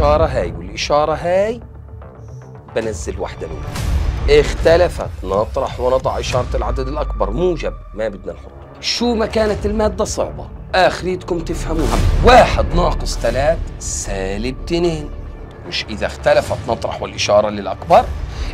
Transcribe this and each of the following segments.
الاشاره هاي والاشاره هاي بنزل واحده منهم اختلفت نطرح ونضع اشاره العدد الاكبر موجب ما بدنا نحط شو ما كانت الماده صعبه اخريتكم تفهموها واحد ناقص ثلاث سالب اثنين مش إذا اختلفت نطرح والإشارة للأكبر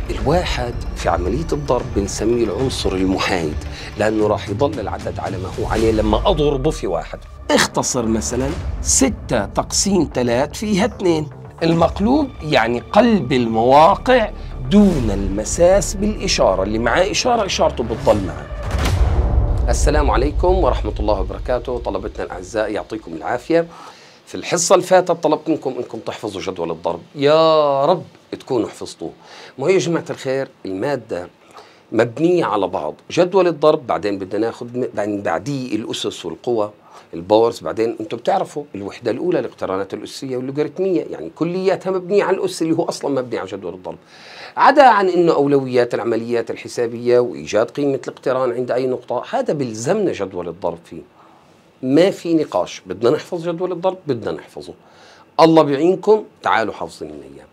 الواحد في عملية الضرب بنسميه العنصر المحايد لأنه راح يضل العدد على ما هو عليه لما أضربه في واحد اختصر مثلا ستة تقسيم ثلاث فيها اثنين المقلوب يعني قلب المواقع دون المساس بالإشارة اللي معاه إشارة إشارته بتضل معاه السلام عليكم ورحمة الله وبركاته طلبتنا الأعزاء يعطيكم العافية في الحصة الفاتت طلبت منكم أنكم تحفظوا جدول الضرب يا رب تكونوا حفظتوه ما هي يا جماعة الخير المادة مبنية على بعض جدول الضرب بعدين بدنا ناخذ بعديه الأسس والقوى الباورز بعدين انتم بتعرفوا الوحده الاولى الاقترانات الاسيه واللوغاريتميه يعني كلياتها مبنيه على الاس اللي هو اصلا مبني على جدول الضرب عدا عن انه اولويات العمليات الحسابيه وايجاد قيمه الاقتران عند اي نقطه هذا بلزمنا جدول الضرب فيه ما في نقاش بدنا نحفظ جدول الضرب بدنا نحفظه الله بعينكم تعالوا حافظين الايام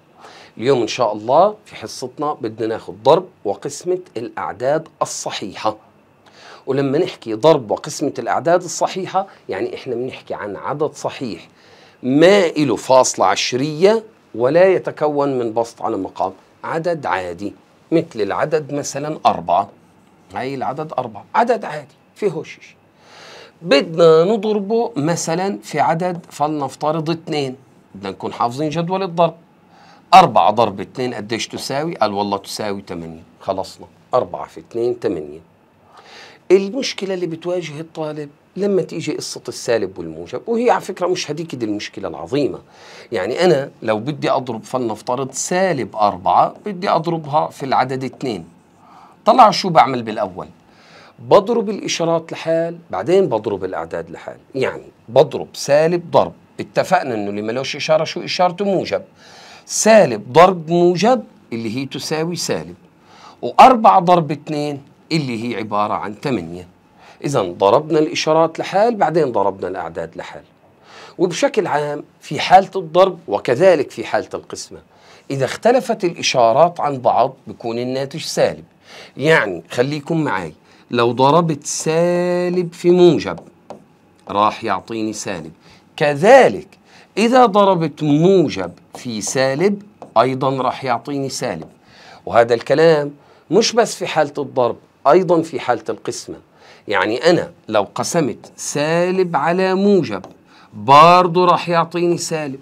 اليوم ان شاء الله في حصتنا بدنا ناخذ ضرب وقسمه الاعداد الصحيحه ولما نحكي ضرب قسمة الأعداد الصحيحة يعني إحنا بنحكي عن عدد صحيح ما إله فاصلة عشرية ولا يتكون من بسط على مقام عدد عادي مثل العدد مثلا أربعة هاي العدد أربعة عدد عادي في هوشش بدنا نضربه مثلا في عدد فلنفترض اثنين بدنا نكون حافظين جدول الضرب أربعة ضرب اثنين قديش تساوي؟ قال والله تساوي ثمانية خلصنا أربعة في اثنين ثمانية المشكلة اللي بتواجه الطالب لما تيجي قصة السالب والموجب وهي على فكرة مش هديك دي المشكلة العظيمة يعني أنا لو بدي أضرب فلنفترض سالب أربعة بدي أضربها في العدد اثنين طلع شو بعمل بالأول بضرب الإشارات لحال بعدين بضرب الأعداد لحال يعني بضرب سالب ضرب اتفقنا أنه اللي ملوش إشارة شو إشارته موجب سالب ضرب موجب اللي هي تساوي سالب وأربعة ضرب اثنين اللي هي عبارة عن 8 إذا ضربنا الإشارات لحال بعدين ضربنا الأعداد لحال وبشكل عام في حالة الضرب وكذلك في حالة القسمة إذا اختلفت الإشارات عن بعض بكون الناتج سالب يعني خليكم معي لو ضربت سالب في موجب راح يعطيني سالب كذلك إذا ضربت موجب في سالب أيضا راح يعطيني سالب وهذا الكلام مش بس في حالة الضرب أيضا في حالة القسمة يعني أنا لو قسمت سالب على موجب برضه راح يعطيني سالب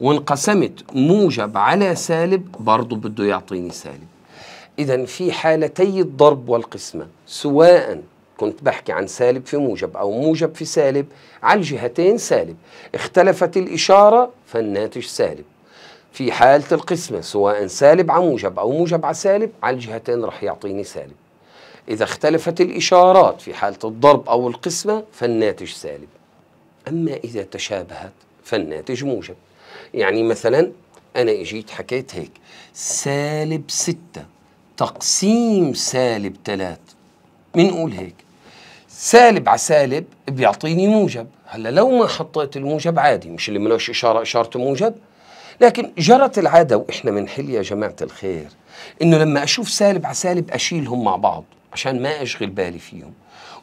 وإن قسمت موجب على سالب برضه بده يعطيني سالب إذا في حالتي الضرب والقسمة سواء كنت بحكي عن سالب في موجب أو موجب في سالب على الجهتين سالب اختلفت الإشارة فالناتج سالب في حالة القسمة سواء سالب على موجب أو موجب على سالب على الجهتين رح يعطيني سالب إذا اختلفت الإشارات في حالة الضرب أو القسمة فالناتج سالب أما إذا تشابهت فالناتج موجب يعني مثلا أنا إجيت حكيت هيك سالب ستة تقسيم سالب ثلاث بنقول هيك سالب على سالب بيعطيني موجب هلا لو ما حطيت الموجب عادي مش اللي ملوش إشارة إشارة موجب لكن جرت العادة وإحنا بنحل يا جماعة الخير إنه لما أشوف سالب على سالب أشيلهم مع بعض عشان ما أشغل بالي فيهم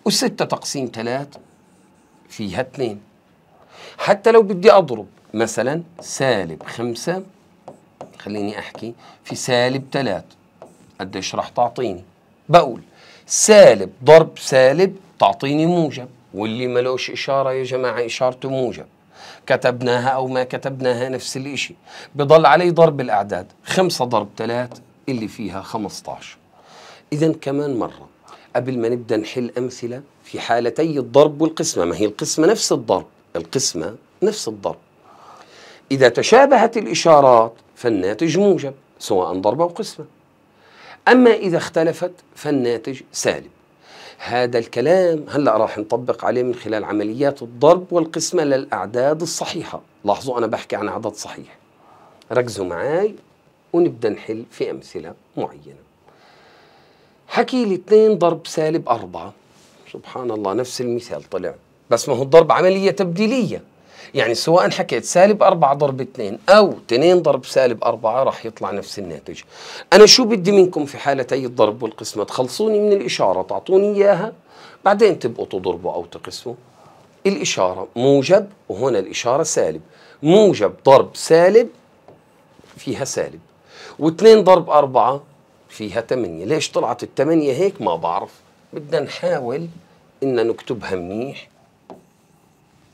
وستة تقسيم ثلاث فيها اثنين حتى لو بدي أضرب مثلا سالب خمسة خليني أحكي في سالب ثلاثة قديش راح تعطيني بقول سالب ضرب سالب تعطيني موجب واللي ملوش إشارة يا جماعة إشارته موجب كتبناها أو ما كتبناها نفس الإشي بضل علي ضرب الأعداد خمسة ضرب ثلاث اللي فيها 15 إذا كمان مرة قبل ما نبدأ نحل أمثلة في حالتي الضرب والقسمة ما هي القسمة نفس الضرب القسمة نفس الضرب إذا تشابهت الإشارات فالناتج موجب سواء ضرب أو قسمة أما إذا اختلفت فالناتج سالب هذا الكلام هلا راح نطبق عليه من خلال عمليات الضرب والقسمة للأعداد الصحيحة لاحظوا أنا بحكي عن عدد صحيح ركزوا معاي ونبدأ نحل في أمثلة معينة حكي لي 2 ضرب سالب 4 سبحان الله نفس المثال طلع بس ما هو الضرب عملية تبديلية يعني سواء حكيت سالب 4 ضرب 2 أو 2 ضرب سالب 4 راح يطلع نفس الناتج أنا شو بدي منكم في حالتي الضرب والقسمة تخلصوني من الإشارة تعطوني إياها بعدين تبقوا تضربوا أو تقسموا الإشارة موجب وهنا الإشارة سالب موجب ضرب سالب فيها سالب واثنين ضرب أربعة فيها تمانية ليش طلعت التمانية هيك ما بعرف بدنا نحاول إن نكتبها منيح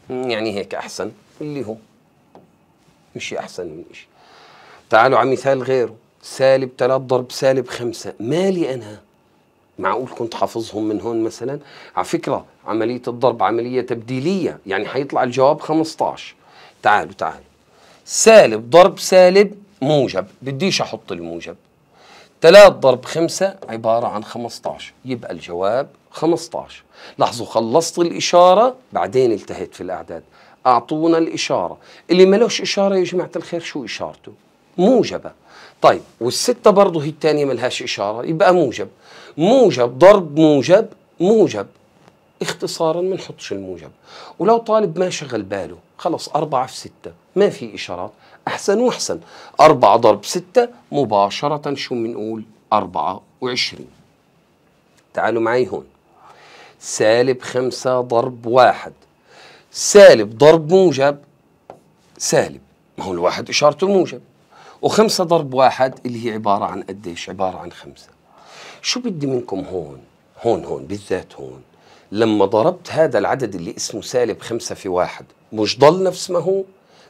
يعني هيك أحسن اللي هو مش أحسن من إشي تعالوا على مثال غيره سالب 3 ضرب سالب 5 مالي أنا معقول كنت حافظهم من هون مثلا على فكرة عملية الضرب عملية تبديلية يعني حيطلع الجواب 15 تعالوا تعالوا سالب ضرب سالب موجب بديش أحط الموجب 3 ضرب 5 عبارة عن 15 يبقى الجواب 15 لاحظوا خلصت الإشارة بعدين التهيت في الأعداد أعطونا الإشارة اللي ملوش إشارة يا جماعة الخير شو إشارته موجبة طيب والستة برضه هي الثانية ملهاش إشارة يبقى موجب موجب ضرب موجب موجب اختصارا ما نحطش الموجب ولو طالب ما شغل باله خلص أربعة في ستة ما في إشارات أحسن وأحسن أربعة ضرب ستة مباشرة شو بنقول أربعة وعشرين تعالوا معي هون سالب خمسة ضرب واحد سالب ضرب موجب سالب ما هو الواحد إشارته موجب وخمسة ضرب واحد اللي هي عبارة عن قديش عبارة عن خمسة شو بدي منكم هون هون هون بالذات هون لما ضربت هذا العدد اللي اسمه سالب خمسة في واحد مش ضل نفس ما هو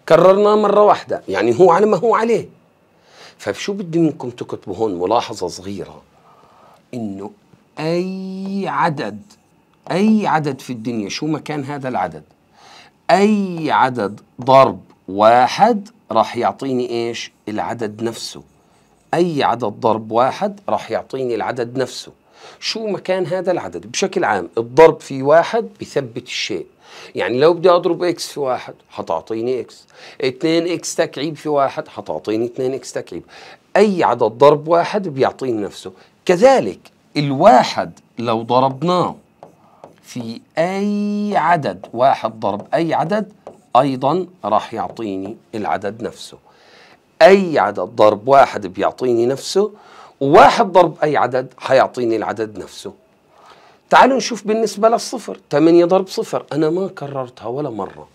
كررناه مره واحده يعني هو على ما هو عليه فشو بدي منكم تكتبوا هون ملاحظه صغيره انه اي عدد اي عدد في الدنيا شو ما كان هذا العدد اي عدد ضرب واحد راح يعطيني ايش العدد نفسه اي عدد ضرب واحد راح يعطيني العدد نفسه شو مكان هذا العدد بشكل عام الضرب في واحد بيثبت الشيء يعني لو بدي اضرب اكس في واحد حتعطيني اكس 2 اكس تكعيب في واحد حتعطيني 2 اكس تكعيب اي عدد ضرب واحد بيعطيني نفسه كذلك الواحد لو ضربناه في اي عدد واحد ضرب اي عدد ايضا راح يعطيني العدد نفسه اي عدد ضرب واحد بيعطيني نفسه واحد ضرب أي عدد حيعطيني العدد نفسه تعالوا نشوف بالنسبة للصفر 8 ضرب صفر أنا ما كررتها ولا مرة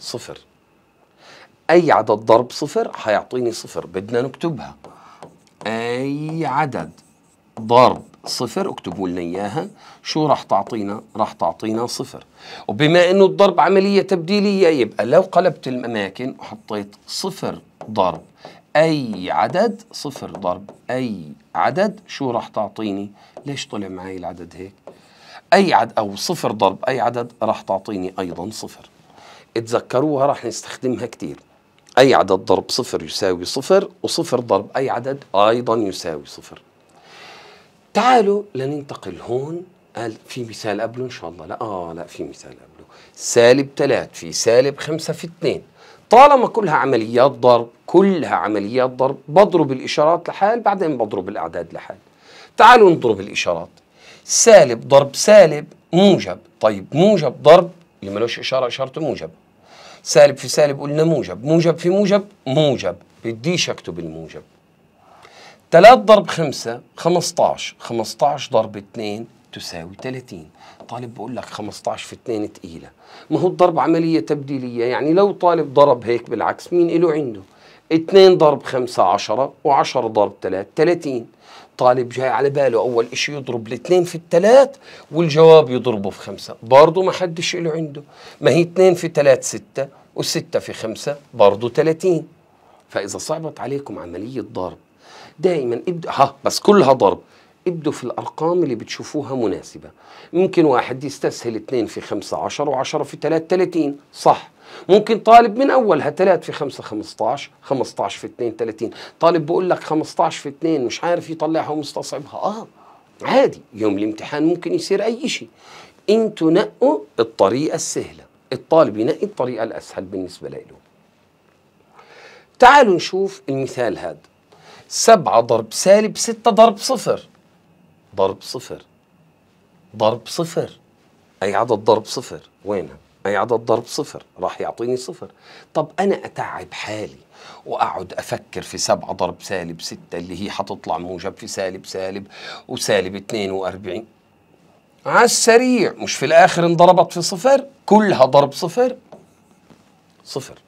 صفر أي عدد ضرب صفر حيعطيني صفر بدنا نكتبها أي عدد ضرب صفر اكتبوا لنا اياها شو راح تعطينا راح تعطينا صفر وبما انه الضرب عمليه تبديليه يبقى لو قلبت الاماكن وحطيت صفر ضرب أي عدد صفر ضرب أي عدد شو راح تعطيني ليش طلع معي العدد هيك أي عدد أو صفر ضرب أي عدد راح تعطيني أيضا صفر اتذكروها راح نستخدمها كتير أي عدد ضرب صفر يساوي صفر وصفر ضرب أي عدد أيضا يساوي صفر تعالوا لننتقل هون قال في مثال قبله إن شاء الله لا آه لا في مثال قبله سالب 3 في سالب 5 في 2 طالما كلها عمليات ضرب كلها عمليات ضرب بضرب الإشارات لحال بعدين بضرب الأعداد لحال تعالوا نضرب الإشارات سالب ضرب سالب موجب طيب موجب ضرب اللي ملوش إشارة إشارته موجب سالب في سالب قلنا موجب موجب في موجب موجب بديش أكتب الموجب 3 ضرب 5 15 15 ضرب 2 تساوي 30 طالب بقول لك 15 في 2 تقيله ما هو الضرب عمليه تبديليه يعني لو طالب ضرب هيك بالعكس مين له عنده 2 ضرب 5 10 و10 ضرب 3 30 طالب جاي على باله اول شيء يضرب الاثنين في الثلاث والجواب يضربه في خمسه برضه ما حدش له عنده ما هي اثنين في ثلاث سته وسته في خمسه برضه 30 فاذا صعبت عليكم عمليه ضرب دائما ابدا ها بس كلها ضرب ابدوا في الأرقام اللي بتشوفوها مناسبة ممكن واحد يستسهل 2 في 5 10 و10 في 3 30 صح ممكن طالب من أولها 3 في 5 15 15 في 2 30 طالب بقول لك 15 في 2 مش عارف يطلعها ومستصعبها آه عادي يوم الامتحان ممكن يصير أي شيء انتوا نقوا الطريقة السهلة الطالب ينقي الطريقة الأسهل بالنسبة له تعالوا نشوف المثال هذا سبعة ضرب سالب ستة ضرب صفر ضرب صفر ضرب صفر أي عدد ضرب صفر وينها؟ أي عدد ضرب صفر راح يعطيني صفر طب أنا أتعب حالي وأقعد أفكر في سبعة ضرب سالب ستة اللي هي حتطلع موجب في سالب سالب وسالب 42 على السريع مش في الآخر انضربت في صفر كلها ضرب صفر صفر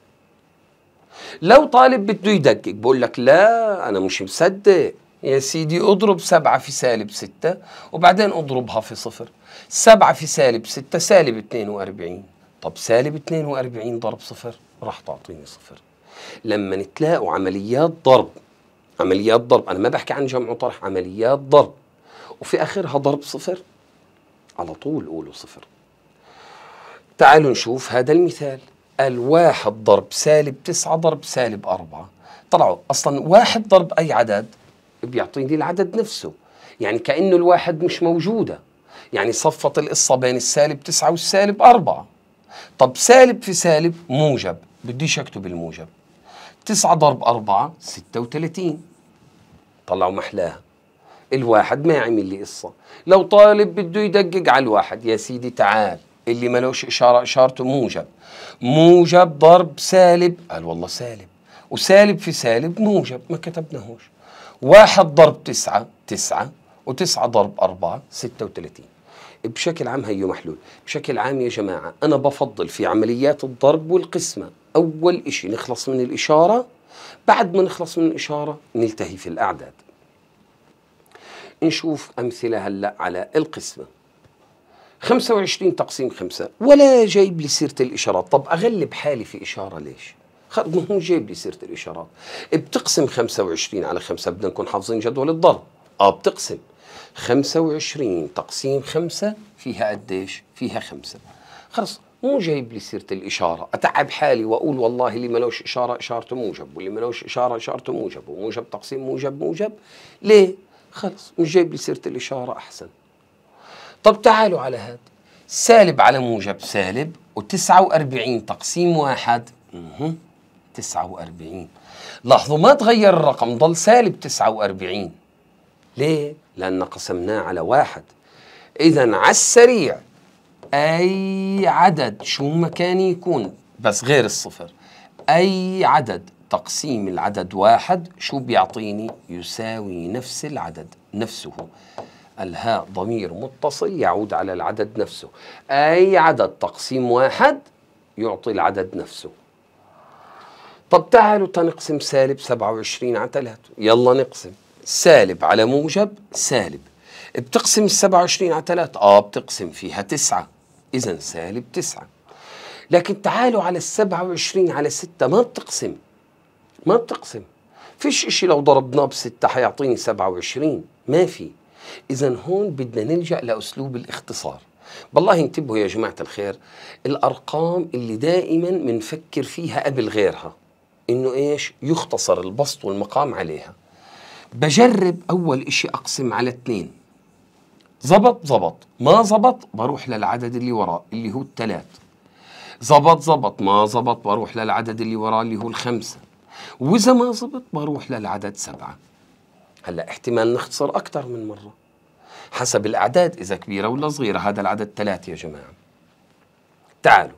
لو طالب بده يدقق بقول لك لا أنا مش مصدق يا سيدي اضرب سبعة في سالب ستة وبعدين اضربها في صفر سبعة في سالب ستة سالب اثنين واربعين طب سالب اثنين واربعين ضرب صفر راح تعطيني صفر لما نتلاقوا عمليات ضرب عمليات ضرب انا ما بحكي عن جمع وطرح عمليات ضرب وفي اخرها ضرب صفر على طول قولوا صفر تعالوا نشوف هذا المثال قال واحد ضرب سالب تسعة ضرب سالب أربعة طلعوا أصلا واحد ضرب أي عدد بيعطيني العدد نفسه يعني كأنه الواحد مش موجودة يعني صفت القصة بين السالب تسعة والسالب أربعة طب سالب في سالب موجب بديش أكتب الموجب تسعة ضرب أربعة ستة وتلاتين طلعوا محلاها الواحد ما يعمل لي قصة لو طالب بده يدقق على الواحد يا سيدي تعال اللي ملوش إشارة إشارته موجب موجب ضرب سالب قال والله سالب وسالب في سالب موجب ما كتبناهوش واحد ضرب تسعة تسعة وتسعة ضرب أربعة ستة وثلاثين بشكل عام هيو محلول بشكل عام يا جماعة أنا بفضل في عمليات الضرب والقسمة أول إشي نخلص من الإشارة بعد ما نخلص من الإشارة نلتهي في الأعداد نشوف أمثلة هلأ على القسمة 25 تقسيم 5 ولا جايب لي سيرة الإشارات طب أغلب حالي في إشارة ليش؟ خارج من هون جايب لي سيره الاشارات بتقسم 25 على 5 بدنا نكون حافظين جدول الضرب اه بتقسم 25 تقسيم 5 فيها قديش فيها 5 خلص مو جايب لي سيره الاشاره اتعب حالي واقول والله اللي ملوش اشاره اشارته موجب واللي ملوش اشاره اشارته موجب وموجب تقسيم موجب موجب ليه خلص مش جايب لي سيره الاشاره احسن طب تعالوا على هذا سالب على موجب سالب و49 تقسيم واحد 49 لاحظوا ما تغير الرقم ضل سالب 49 ليه؟ لأن قسمناه على واحد إذا على السريع أي عدد شو مكان يكون بس غير الصفر أي عدد تقسيم العدد واحد شو بيعطيني يساوي نفس العدد نفسه الهاء ضمير متصل يعود على العدد نفسه أي عدد تقسيم واحد يعطي العدد نفسه طب تعالوا تنقسم سالب 27 على 3 يلا نقسم سالب على موجب سالب بتقسم ال 27 على 3 اه بتقسم فيها 9 اذا سالب 9 لكن تعالوا على ال 27 على 6 ما بتقسم ما بتقسم فيش اشي لو ضربناه بستة حيعطيني 27 ما في اذا هون بدنا نلجا لاسلوب الاختصار بالله انتبهوا يا جماعه الخير الارقام اللي دائما بنفكر فيها قبل غيرها انه ايش يختصر البسط والمقام عليها بجرب اول اشي اقسم على اثنين زبط زبط ما زبط بروح للعدد اللي وراه اللي هو الثلاث زبط زبط ما زبط بروح للعدد اللي وراه اللي هو الخمسة وإذا ما زبط بروح للعدد سبعة هلا احتمال نختصر أكثر من مرة حسب الأعداد إذا كبيرة ولا صغيرة هذا العدد ثلاثة يا جماعة تعالوا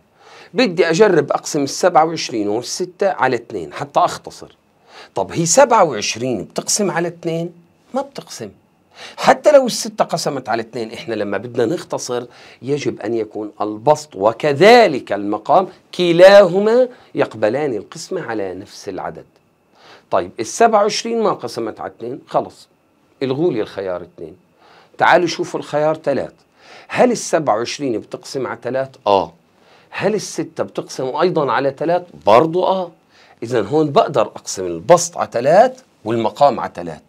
بدي أجرب أقسم ال 27 وال 6 على 2 حتى أختصر طب هي 27 بتقسم على 2 ما بتقسم حتى لو الستة قسمت على اثنين احنا لما بدنا نختصر يجب ان يكون البسط وكذلك المقام كلاهما يقبلان القسمة على نفس العدد طيب السبعة وعشرين ما قسمت على اثنين خلص الغوا لي الخيار اثنين تعالوا شوفوا الخيار ثلاث هل السبعة وعشرين بتقسم على ثلاث اه هل الستة بتقسم أيضا على ثلاث؟ برضو آه إذا هون بقدر أقسم البسط على ثلاث والمقام على ثلاث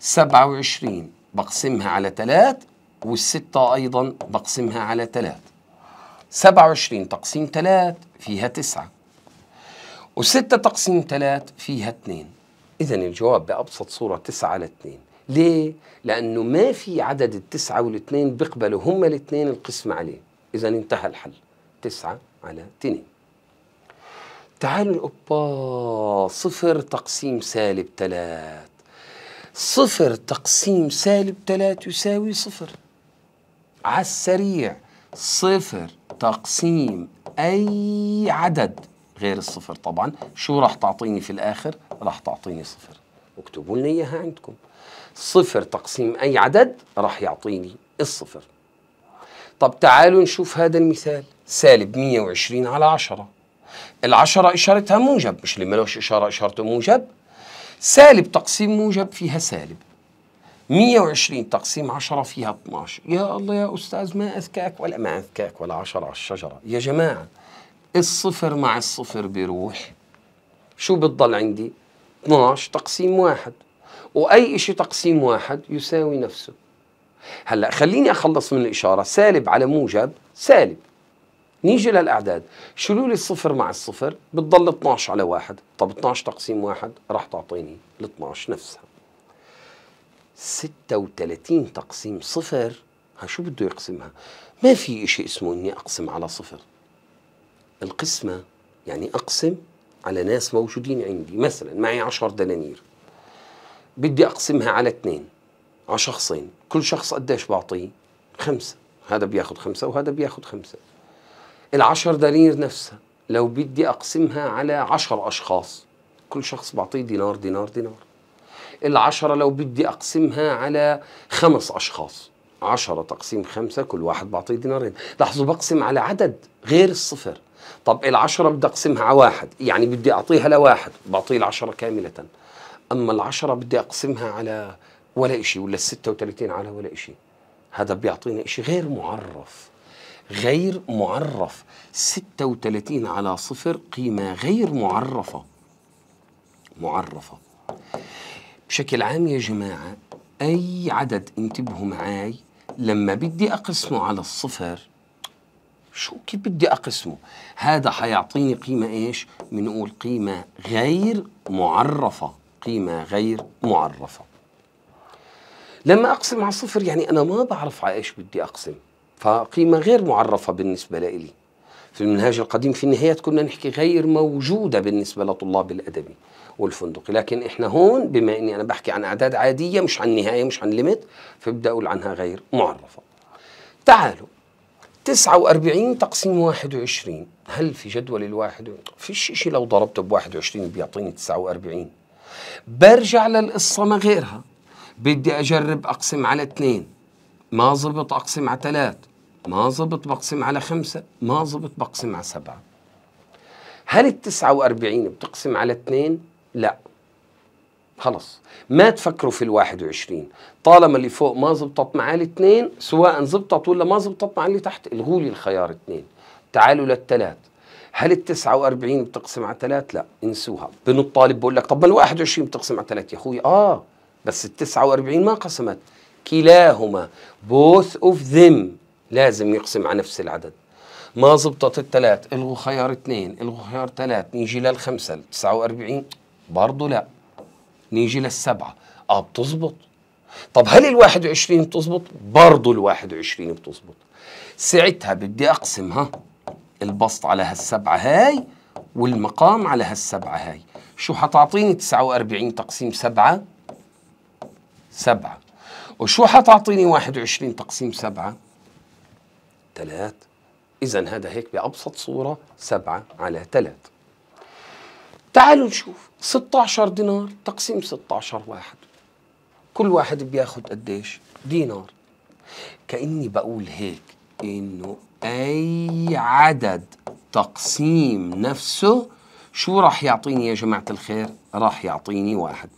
27 بقسمها على ثلاث والستة أيضا بقسمها على ثلاث 27 تقسيم ثلاث فيها تسعة وستة تقسيم ثلاث فيها اثنين إذا الجواب بأبسط صورة تسعة على اثنين ليه؟ لأنه ما في عدد التسعة والاثنين بيقبلوا هم الاثنين القسمة عليه إذا انتهى الحل تسعة على تنين تعالوا الأوبا صفر تقسيم سالب تلات صفر تقسيم سالب تلات يساوي صفر على السريع صفر تقسيم أي عدد غير الصفر طبعا شو راح تعطيني في الآخر راح تعطيني صفر اكتبوا لنا إياها عندكم صفر تقسيم أي عدد راح يعطيني الصفر طب تعالوا نشوف هذا المثال سالب 120 على 10 ال 10 إشارتها موجب مش اللي ملوش إشارة إشارته موجب سالب تقسيم موجب فيها سالب 120 تقسيم 10 فيها 12 يا الله يا أستاذ ما أذكاك ولا ما أذكاك ولا 10 على الشجرة يا جماعة الصفر مع الصفر بيروح شو بتضل عندي 12 تقسيم واحد وأي شيء تقسيم واحد يساوي نفسه هلأ خليني أخلص من الإشارة سالب على موجب سالب نيجي للاعداد شيلوا لي الصفر مع الصفر بتضل 12 على واحد طب 12 تقسيم واحد راح تعطيني ال 12 نفسها 36 تقسيم صفر ها شو بده يقسمها ما في شيء اسمه اني اقسم على صفر القسمة يعني اقسم على ناس موجودين عندي مثلا معي 10 دنانير بدي اقسمها على اثنين على شخصين كل شخص قديش بعطيه خمسة هذا بياخذ خمسة وهذا بياخذ خمسة العشر دنانير نفسها لو بدي أقسمها على عشر أشخاص كل شخص بعطيه دينار دينار دينار العشرة لو بدي أقسمها على خمس أشخاص عشرة تقسيم خمسة كل واحد بعطيه دينارين لاحظوا بقسم على عدد غير الصفر طب العشرة بدي أقسمها على واحد يعني بدي أعطيها لواحد بعطيه العشرة كاملة أما العشرة بدي أقسمها على ولا إشي ولا الستة وثلاثين على ولا إشي هذا بيعطينا إشي غير معرف غير معرف 36 على صفر قيمة غير معرفة معرفة بشكل عام يا جماعة أي عدد انتبهوا معاي لما بدي أقسمه على الصفر شو كيف بدي أقسمه هذا حيعطيني قيمة إيش بنقول قيمة غير معرفة قيمة غير معرفة لما أقسم على الصفر يعني أنا ما بعرف على إيش بدي أقسم فقيمة غير معرفة بالنسبة لي في المنهاج القديم في النهايات كنا نحكي غير موجودة بالنسبة لطلاب الأدبي والفندقي لكن احنا هون بما اني انا بحكي عن اعداد عادية مش عن نهاية مش عن ليميت فبدي اقول عنها غير معرفة تعالوا 49 تقسيم 21 هل في جدول الواحد في فيش شيء لو ضربته ب 21 بيعطيني 49 برجع للقصة ما غيرها بدي أجرب أقسم على اثنين ما زبط أقسم على ثلاث ما ظبط بقسم على خمسة ما ظبط بقسم على سبعة هل التسعة وأربعين بتقسم على اثنين؟ لا خلص ما تفكروا في الواحد وعشرين طالما اللي فوق ما زبطت معاه الاثنين سواء زبطت ولا ما زبطت مع اللي تحت الغوا لي الخيار اثنين تعالوا للثلاث هل ال 49 بتقسم على ثلاث؟ لا انسوها، بنو الطالب بقول لك طب ما ال 21 بتقسم على ثلاث يا اخوي، اه بس ال 49 ما قسمت كلاهما both of them لازم يقسم على نفس العدد ما زبطت الثلاث الغوا خيار اثنين الغوا خيار ثلاث نيجي للخمسة ل 49 برضه لا نيجي للسبعة اه بتزبط طب هل ال 21 بتزبط؟ برضه ال 21 بتزبط ساعتها بدي اقسم ها البسط على هالسبعة هاي والمقام على هالسبعة هاي شو حتعطيني 49 تقسيم سبعه؟ سبعه وشو حتعطيني 21 تقسيم سبعه؟ ثلاث إذا هذا هيك بأبسط صورة سبعة على ثلاث تعالوا نشوف 16 دينار تقسيم 16 واحد كل واحد بياخد قديش دينار كأني بقول هيك إنه أي عدد تقسيم نفسه شو راح يعطيني يا جماعة الخير؟ راح يعطيني واحد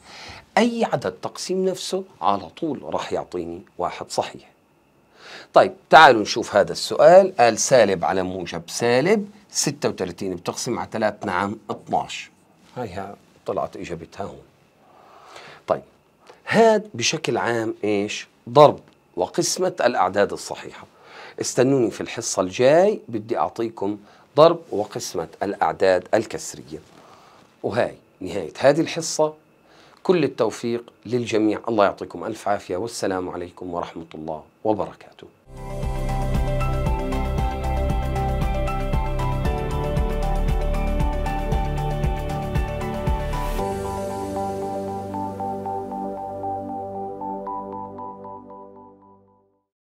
أي عدد تقسيم نفسه على طول راح يعطيني واحد صحيح طيب تعالوا نشوف هذا السؤال قال سالب على موجب سالب 36 بتقسم على 3 نعم 12 هيها طلعت إجابتها هون طيب هاد بشكل عام إيش ضرب وقسمة الأعداد الصحيحة استنوني في الحصة الجاي بدي أعطيكم ضرب وقسمة الأعداد الكسرية وهي نهاية هذه الحصة كل التوفيق للجميع الله يعطيكم ألف عافية والسلام عليكم ورحمة الله وبركاته